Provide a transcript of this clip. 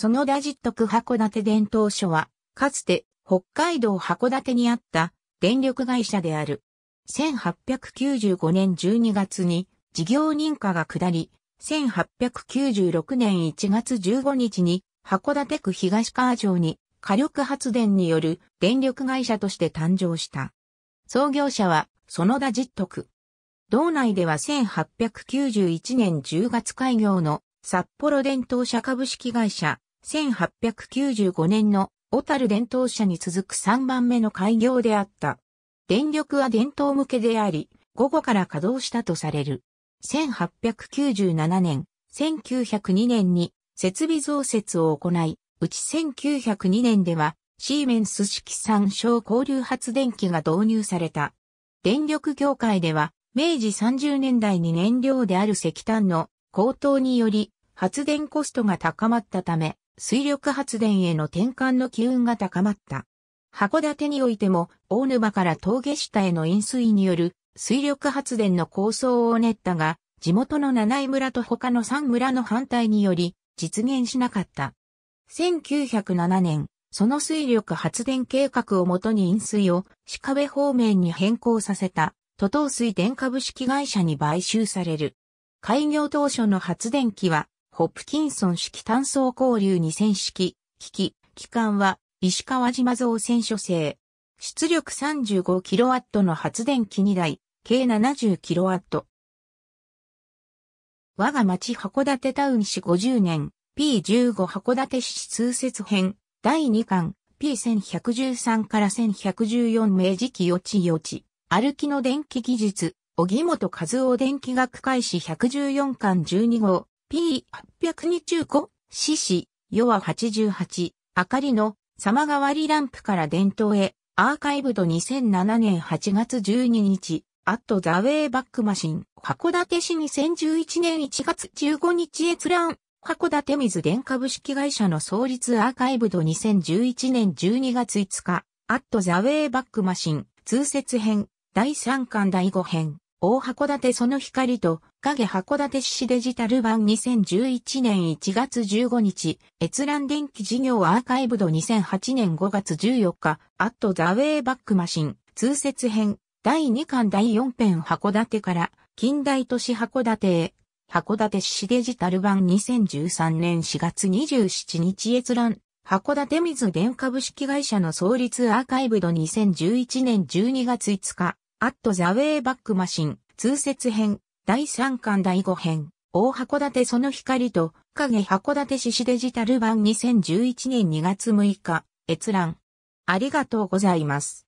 そのダジット区函館伝統所は、かつて北海道函館にあった電力会社である。1895年12月に事業認可が下り、1896年1月15日に函館区東川町に火力発電による電力会社として誕生した。創業者は、そのジット徳。道内では1891年10月開業の札幌電灯社株式会社1895年の小樽電灯社に続く3番目の開業であった。電力は電灯向けであり、午後から稼働したとされる。1897年、1902年に設備増設を行い、うち1902年ではシーメンス式産小交流発電機が導入された。電力業界では明治30年代に燃料である石炭の高騰により発電コストが高まったため、水力発電への転換の機運が高まった。函館においても、大沼から峠下への飲水による水力発電の構想を練ったが、地元の七井村と他の三村の反対により、実現しなかった。1907年、その水力発電計画をもとに飲水を鹿部方面に変更させた、都東水電株式会社に買収される。開業当初の発電機は、ホプキンソン式単層交流2000式、機器、機関は、石川島造船所製。出力 35kW の発電機2台、計 70kW。我が町函館タウン市50年、P15 函館市通説編、第2巻、P1113 から1114明治期よちよち、歩きの電気技術、小木本和夫電気学会始114巻12号、P825、獅子、世は88、明かりの様変わりランプから伝統へ、アーカイブド2007年8月12日、アットザウェイバックマシン、函館市2011年1月15日閲覧、函館水電株式会社の創立アーカイブド2011年12月5日、アットザウェイバックマシン、通説編、第3巻第5編。大函館その光と、影函館市デジタル版2011年1月15日、閲覧電気事業アーカイブド2008年5月14日、アットザウェイバックマシン、通説編、第2巻第4編函館から、近代都市函館へ、函館市デジタル版2013年4月27日閲覧、函館水電株式会社の創立アーカイブド2011年12月5日、アット・ザ・ウェイ・バック・マシン、通説編、第3巻第5編、大函館その光と、影函館獅子デジタル版2011年2月6日、閲覧。ありがとうございます。